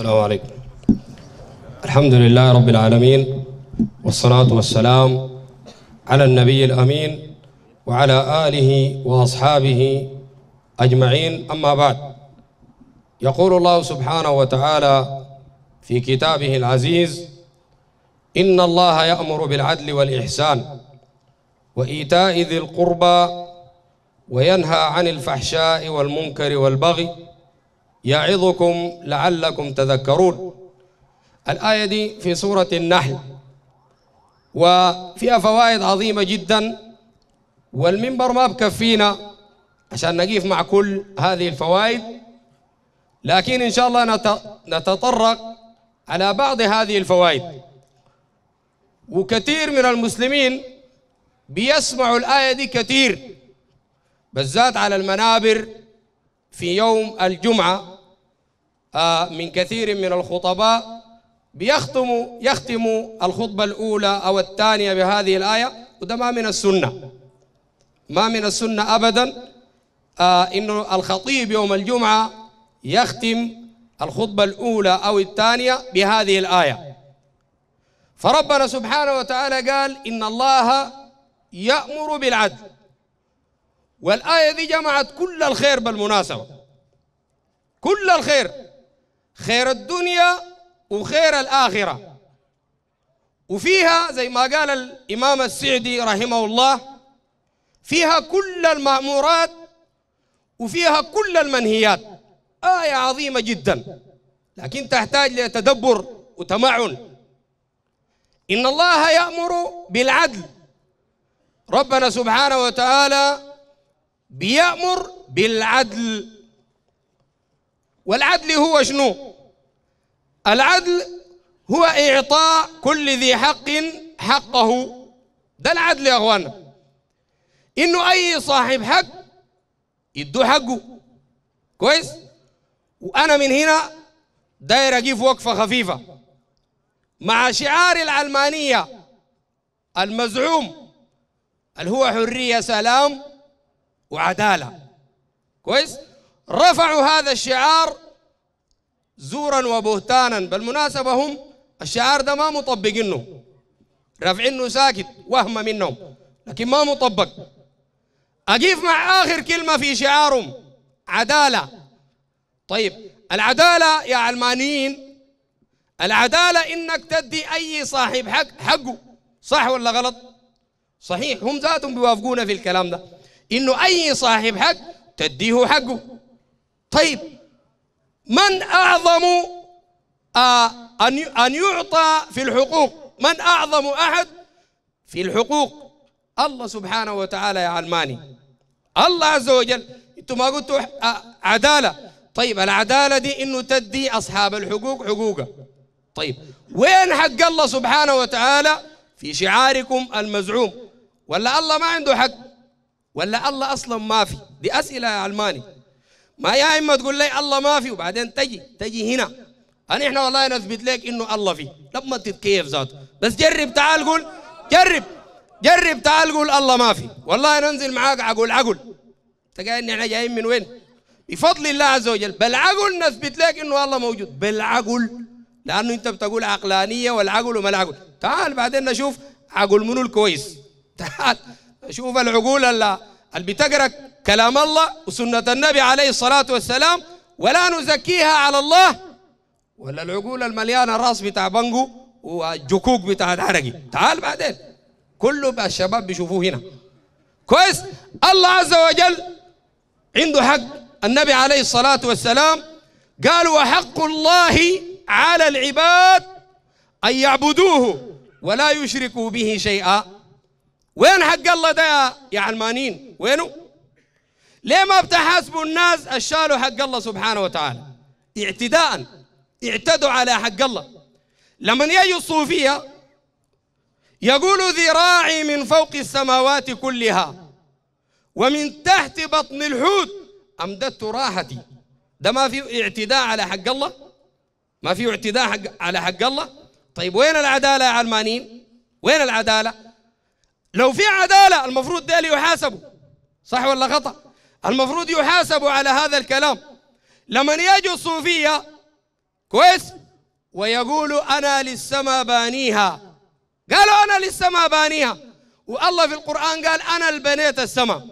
السلام عليكم الحمد لله رب العالمين والصلاة والسلام على النبي الأمين وعلى آله وأصحابه أجمعين أما بعد يقول الله سبحانه وتعالى في كتابه العزيز إن الله يأمر بالعدل والإحسان وإيتاء ذي القربى وينهى عن الفحشاء والمنكر والبغي يعظكم لعلكم تذكرون الآية دي في سورة النحل وفيها فوائد عظيمة جدا والمنبر ما بكفينا عشان نقيف مع كل هذه الفوائد لكن إن شاء الله نتطرق على بعض هذه الفوائد وكثير من المسلمين بيسمعوا الآية دي كثير بالذات على المنابر في يوم الجمعة آه، من كثير من الخطباء بيختم يختم الخطبة الأولى أو الثانية بهذه الآية وده ما من السنة ما من السنة أبدا آه، إنه الخطيب يوم الجمعة يختم الخطبة الأولى أو الثانية بهذه الآية فربنا سبحانه وتعالى قال إن الله يأمر بالعدل والآية دي جمعت كل الخير بالمناسبة كل الخير خير الدنيا وخير الآخرة وفيها زي ما قال الإمام السعدي رحمه الله فيها كل المأمورات وفيها كل المنهيات آية عظيمة جدا لكن تحتاج لتدبر وتمعن إن الله يأمر بالعدل ربنا سبحانه وتعالى بيأمر بالعدل والعدل هو شنو؟ العدل هو إعطاء كل ذي حق حقه ده العدل يا أخوانا إنه أي صاحب حق يدوه حقه كويس وأنا من هنا داير أجيب وقفة خفيفة مع شعار العلمانية المزعوم اللي هو حرية سلام وعدالة كويس رفعوا هذا الشعار زورا وبهتانا بالمناسبة هم الشعار ده ما مطبقينه رافعينه ساكت وهم منهم لكن ما مطبق أقيف مع آخر كلمة في شعارهم عدالة طيب العدالة يا علمانيين العدالة إنك تدي أي صاحب حق حقه صح ولا غلط صحيح هم ذاتهم بيوافقونا في الكلام ده إنه أي صاحب حق تديه حقه طيب من أعظم آه، أن يعطى في الحقوق من أعظم أحد في الحقوق الله سبحانه وتعالى يا علماني الله عز وجل انتم ما قلتوا آه، عدالة طيب العدالة دي انه تدي اصحاب الحقوق حقوقه طيب وين حق الله سبحانه وتعالى في شعاركم المزعوم ولا الله ما عنده حق ولا الله اصلا ما في دي اسئلة يا علماني ما يا اما تقول لي الله ما في وبعدين تجي تجي هنا انا احنا والله نثبت لك انه الله في لما تتكيف ذاته بس جرب تعال قول جرب جرب تعال قول الله ما في والله ننزل معاك عقول عقول انت قايل احنا جايين من وين بفضل الله عز وجل بالعقل نثبت لك انه الله موجود بالعقل لانه انت بتقول عقلانيه والعقل وما العقل تعال بعدين نشوف عقل منو الكويس تعال نشوف العقول اللي بتقرك كلام الله وسنة النبي عليه الصلاة والسلام ولا نزكيها على الله ولا العقول المليانة الراس بتاع بنجو والجكوك بتاع العرقي تعال بعدين كله بقى الشباب بيشوفوه هنا كويس الله عز وجل عنده حق النبي عليه الصلاة والسلام قال وحق الله على العباد أن يعبدوه ولا يشركوا به شيئا وين حق الله ده يا علمانين وينه ليه ما بتحاسبوا الناس الشالوا حق الله سبحانه وتعالى اعتداء اعتدوا على حق الله لما يجوا الصوفية يقولوا ذراعي من فوق السماوات كلها ومن تحت بطن الحوت أمددت راحتي ده ما في اعتداء على حق الله ما في اعتداء حق على حق الله طيب وين العدالة يا علمانيين وين العدالة لو في عدالة المفروض ده يحاسبوا صح ولا خطأ المفروض يحاسبوا على هذا الكلام لما يجوا الصوفية كويس ويقولوا أنا للسماء بانيها قالوا أنا للسماء بانيها والله في القرآن قال أنا البنيت السماء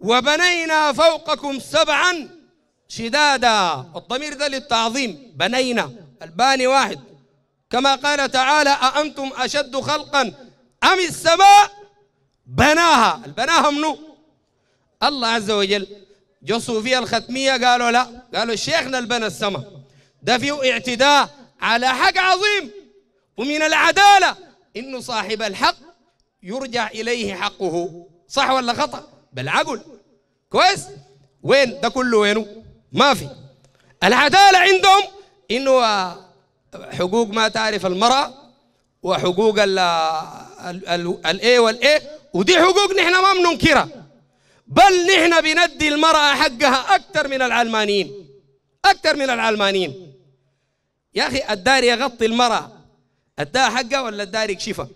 وبنينا فوقكم سبعا شدادا الضمير ده للتعظيم بنينا الباني واحد كما قال تعالى أأنتم أشد خلقا أم السماء بناها البناها منو الله عز وجل جو صوفية الختمية قالوا لا قالوا شيخنا البنى السما ده فيه اعتداء على حق عظيم ومن العدالة إنه صاحب الحق يرجع إليه حقه صح ولا خطأ بالعقل كويس وين ده كله وينه ما في العدالة عندهم إنه حقوق ما تعرف المرأة وحقوق ال ال الاي والاي ودي حقوق نحن ما بننكرها بل نحن بندي المرأة حقها أكثر من العلمانيين أكثر من العلمانيين يا أخي الدار يغطي المرأة أداها حقها ولا الدار يكشفها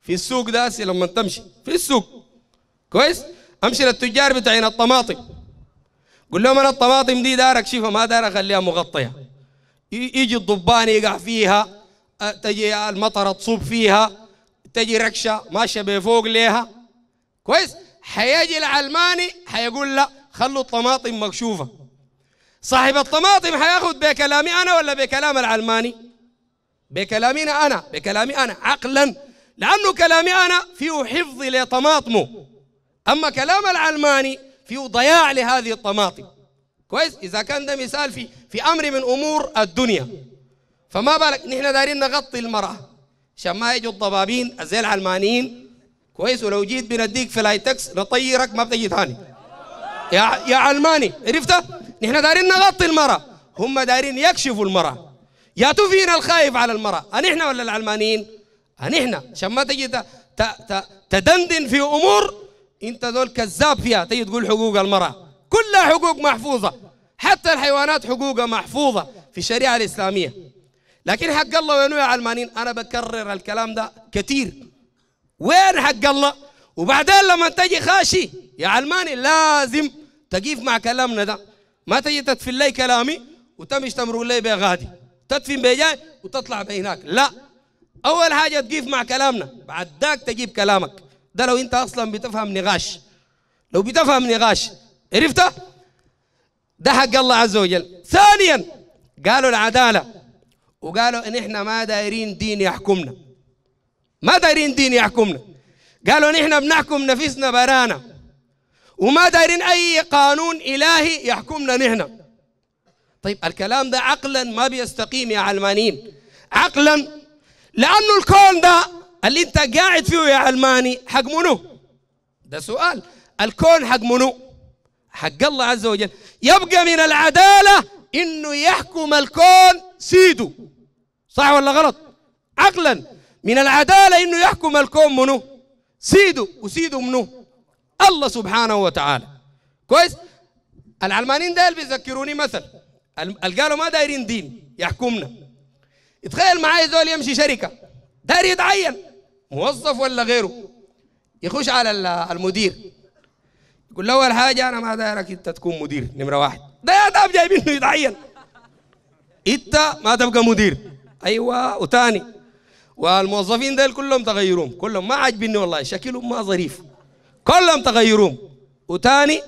في السوق ده لما تمشي في السوق كويس أمشي للتجار بتاعين الطماطم قول لهم أنا الطماطم دي دار أكشفها ما دار أخليها مغطية يجي الضبان يقع فيها تجي المطرة تصب فيها تجي ركشة ماشية بفوق ليها كويس حيجي العلماني حيقول لا خلوا الطماطم مكشوفه صاحب الطماطم حياخذ بكلامي انا ولا بكلام العلماني بكلامنا انا بكلامي انا عقلا لانه كلامي انا فيه حفظ لطماطمه اما كلام العلماني فيه ضياع لهذه الطماطم كويس اذا كان ده مثال في في امر من امور الدنيا فما بالك نحن دايرين نغطي المراه عشان ما يجوا الضبابين زي العلمانيين كويس ولو جيت بنديك في تاكس نطيرك ما بتجي ثاني يا يا علماني عرفت نحن دارين نغطي المرأة هم دارين يكشفوا المرأة يا فينا الخايف على المرأة أنحنا ولا العلمانيين أنحنا عشان ما تجي تدندن في أمور أنت ذول كذاب فيها تجي تقول حقوق المرأة كلها حقوق محفوظة حتى الحيوانات حقوقها محفوظة في الشريعة الإسلامية لكن حق الله وينو يا علمانيين أنا بكرر الكلام ده كثير وين حق الله وبعدين لما تجي خاشي يا علماني لازم تقيف مع كلامنا ده ما تجي تدفن لي كلامي وتمشي تمرق لي بغادي تدفن جاي وتطلع هناك لا اول حاجه تقيف مع كلامنا بعد ذاك تجيب كلامك ده لو انت اصلا بتفهم نقاش لو بتفهم نقاش عرفته ده حق الله عز وجل ثانيا قالوا العداله وقالوا ان احنا ما دايرين دين يحكمنا ما دايرين دين يحكمنا قالوا نحن بنحكم نفسنا برانا وما دايرين اي قانون الهي يحكمنا نحن طيب الكلام ده عقلا ما بيستقيم يا علمانيين عقلا لانه الكون ده اللي انت قاعد فيه يا علماني حق منو ده سؤال الكون حق منو حق الله عز وجل يبقى من العداله انه يحكم الكون سيده صح ولا غلط عقلا من العدالة إنه يحكم الكون منه سيده وسيده منه الله سبحانه وتعالى كويس العلمانيين دايل بيذكروني مثل قالوا ما دايرين دين يحكمنا تخيل معايا زول يمشي شركة داير يتعين موظف ولا غيره يخش على المدير يقول له أول حاجة أنا ما دايرك أنت تكون مدير نمرة واحد ده يا داب جايبينه يتعين أنت ما تبقى مدير أيوة وتاني والموظفين ديل كلهم تغيروهم كلهم ما عاجبني والله شكلهم ما ظريف كلهم تغيروهم وتاني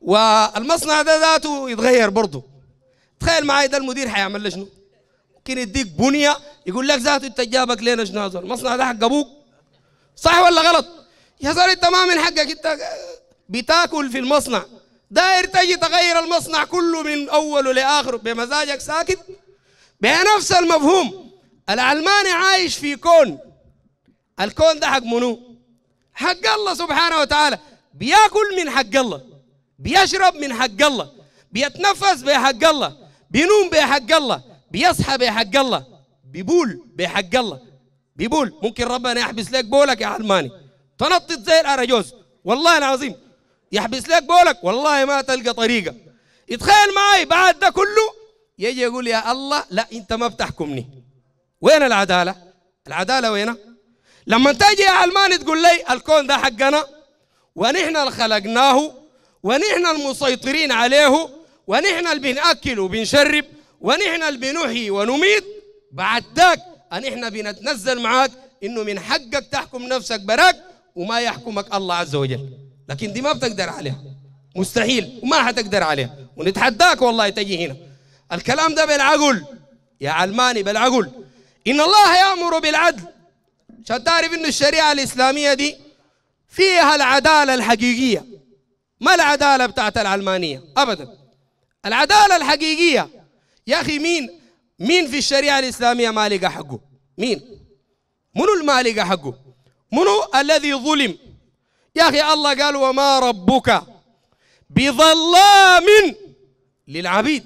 والمصنع ده ذاته يتغير برضه تخيل معي ده المدير حيعمل لك شنو ممكن يديك بنيه يقول لك ذاته انت جابك لنا شنو هذا المصنع ده حق ابوك صح ولا غلط يا زلمه انت ما من حقك انت بتاكل في المصنع داير تجي تغير المصنع كله من اوله لاخره بمزاجك ساكت بنفس المفهوم العلماني عايش في كون الكون ده حق منو حق الله سبحانه وتعالى بياكل من حق الله بيشرب من حق الله بيتنفس بحق الله بينوم بحق الله بيصحى بحق الله بيبول بحق الله بيبول ممكن ربنا يحبس لك بولك يا علماني تنطط زي الأرجوز والله العظيم يحبس لك بولك والله ما تلقى طريقة يتخيل معي بعد ده كله يجي يقول يا الله لا انت ما بتحكمني وين العداله العداله وينها لما تجي يا علماني تقول لي الكون ده حقنا ونحن اللي خلقناه ونحن المسيطرين عليه ونحن اللي بناكل وبنشرب ونحن اللي بنحيي ونميت بعد ذاك نحن بنتنزل معاك انه من حقك تحكم نفسك براك وما يحكمك الله عز وجل لكن دي ما بتقدر عليها مستحيل وما حتقدر عليها ونتحداك والله تجي هنا الكلام ده بالعقل يا علماني بالعقل إن الله يأمر بالعدل عشان تعرف إنه الشريعة الإسلامية دي فيها العدالة الحقيقية ما العدالة بتاعت العلمانية أبدا العدالة الحقيقية يا أخي مين مين في الشريعة الإسلامية ما لقى حقه مين منو المالقة حقه منو الذي ظلم يا أخي الله قال وما ربك بظلام للعبيد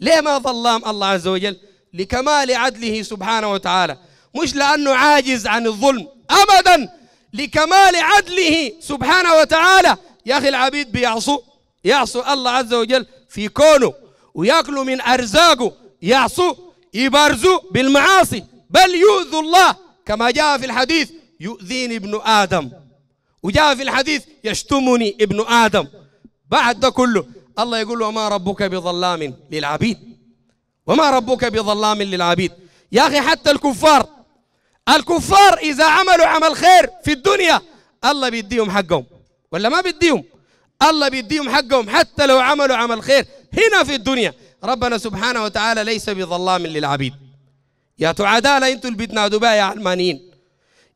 ليه ما ظلام الله عز وجل لكمال عدله سبحانه وتعالى مش لأنه عاجز عن الظلم أبدا لكمال عدله سبحانه وتعالى يا أخي العبيد بيعصوا يعصوا الله عز وجل في كونه ويأكلوا من أرزاقه يعصوا يبارزوا بالمعاصي بل يؤذوا الله كما جاء في الحديث يؤذيني ابن آدم وجاء في الحديث يشتمني ابن آدم بعد ده كله الله يقول وما ربك بظلام للعبيد وما ربك بظلام للعبيد يا أخي حتى الكفار الكفار إذا عملوا عمل خير في الدنيا الله بيديهم حقهم ولا ما بيديهم الله بيديهم حقهم حتى لو عملوا عمل خير هنا في الدنيا ربنا سبحانه وتعالى ليس بظلام للعبيد يا تعدال انتوا اللي بتنادوا بها يا علمانيين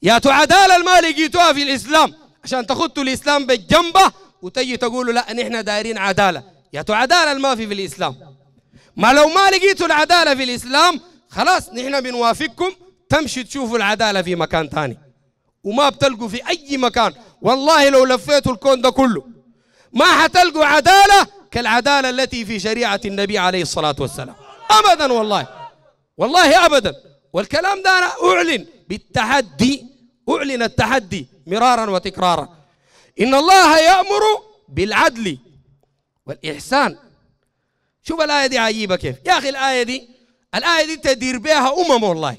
يا تعدال المال لقيتوها في الإسلام عشان تخطوا الإسلام بالجنبة وتجي تقولوا لا نحن دايرين عدالة يا تعدال المافي في في الإسلام ما لو ما لقيتوا العدالة في الإسلام خلاص نحن بنوافقكم تمشي تشوفوا العدالة في مكان ثاني وما بتلقوا في أي مكان والله لو لفيتوا الكون ده كله ما حتلقوا عدالة كالعدالة التي في شريعة النبي عليه الصلاة والسلام أبدا والله والله أبدا والكلام ده أنا أعلن بالتحدي أعلن التحدي مرارا وتكرارا إن الله يأمر بالعدل والإحسان شوف الآية دي عجيبة كيف يا أخي الآية دي الآية دي تدير بها أمم والله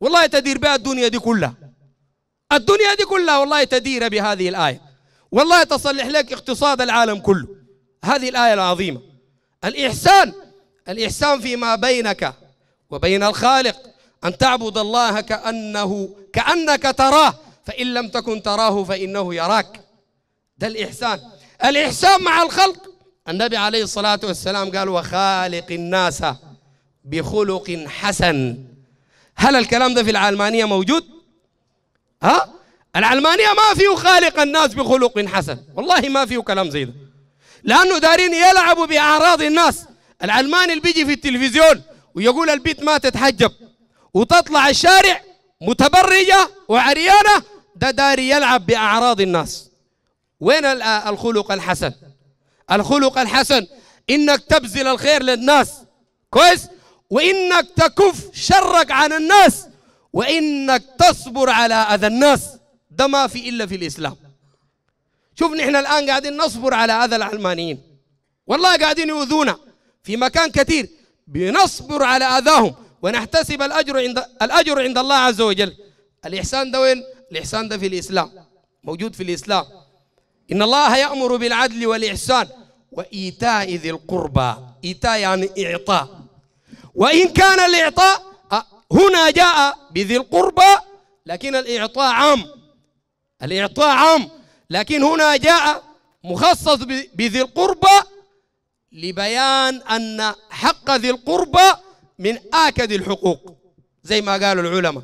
والله تدير بها الدنيا دي كلها الدنيا دي كلها والله تدير بهذه الآية والله تصلح لك اقتصاد العالم كله هذه الآية العظيمة الإحسان الإحسان فيما بينك وبين الخالق أن تعبد الله كأنه كأنك تراه فإن لم تكن تراه فإنه يراك ده الإحسان الإحسان مع الخلق النبي عليه الصلاة والسلام قال وخالق الناس بخلق حسن هل الكلام ده في العلمانية موجود؟ ها؟ العلمانية ما فيه خالق الناس بخلق حسن والله ما فيه كلام زي ده لأنه دارين يلعبوا بأعراض الناس العلماني اللي بيجي في التلفزيون ويقول البيت ما تتحجب وتطلع الشارع متبرجة وعريانة ده داري يلعب بأعراض الناس وين الخلق الحسن الخلق الحسن انك تبذل الخير للناس كويس وانك تكف شرك عن الناس وانك تصبر على اذى الناس ده ما في الا في الاسلام شوف نحن الان قاعدين نصبر على اذى العلمانيين والله قاعدين يؤذونا في مكان كثير بنصبر على اذاهم ونحتسب الاجر عند الاجر عند الله عز وجل الاحسان ده وين الاحسان ده في الاسلام موجود في الاسلام إن الله يأمر بالعدل والإحسان وإيتاء ذي القربى إيتاء يعني إعطاء وإن كان الإعطاء هنا جاء بذي القربى لكن الإعطاء عام الإعطاء عام لكن هنا جاء مخصص بذي القربى لبيان أن حق ذي القربى من آكد الحقوق زي ما قالوا العلماء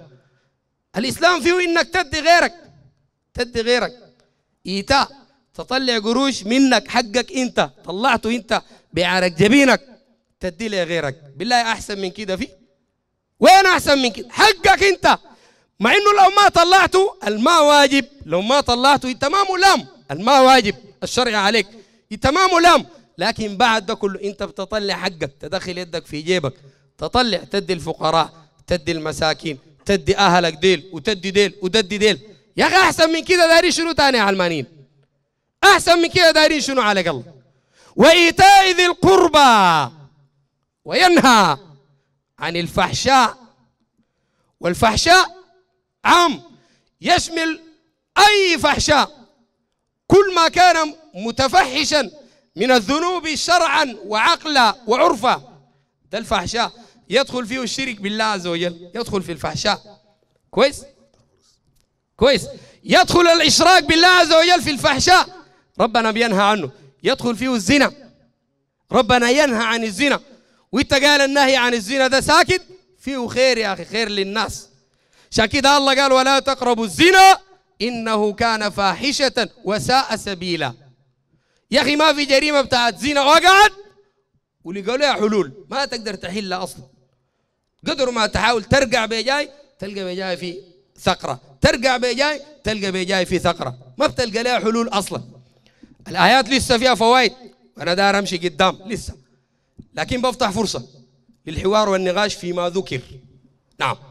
الإسلام فيه إنك تدي غيرك تدي غيرك إيتاء تطلع قروش منك حقك انت طلعته انت بعرق جبينك تدي لغيرك بالله احسن من كده في وين احسن من كده حقك انت مع انه لو ما طلعته الماء واجب لو ما طلعته انت ما ملام الماء واجب الشرع عليك انت ما ملام لكن بعد ده كله انت بتطلع حقك تدخل يدك في جيبك تطلع تدي الفقراء تدي المساكين تدي اهلك ديل وتدي ديل وتدي ديل يا اخي احسن من كده داري شنو تاني يا علمانيين أحسن من كده دايرين شنو على قلب وإيتاء ذي القربى وينهى عن الفحشاء والفحشاء عام يشمل أي فحشاء كل ما كان متفحشا من الذنوب شرعا وعقلا وعرفا ده الفحشاء يدخل فيه الشرك بالله عز وجل يدخل في الفحشاء كويس كويس يدخل الإشراك بالله عز وجل في الفحشاء ربنا بينهى عنه يدخل فيه الزنا ربنا ينهى عن الزنا وانت قال النهي عن الزنا ده ساكت فيه خير يا اخي خير للناس عشان كده الله قال ولا تقربوا الزنا انه كان فاحشه وساء سبيلا يا اخي ما في جريمه بتاعت زنا وقعت ولقوا لها حلول ما تقدر تحلها اصلا قدر ما تحاول ترجع بجاي تلقى بجاي في ثقره ترجع بجاي تلقى بجاي في ثقره ما بتلقى لها حلول اصلا الآيات لسه فيها فوائد وأنا داير أمشي قدام لسه لكن بفتح فرصة للحوار والنقاش فيما ذكر نعم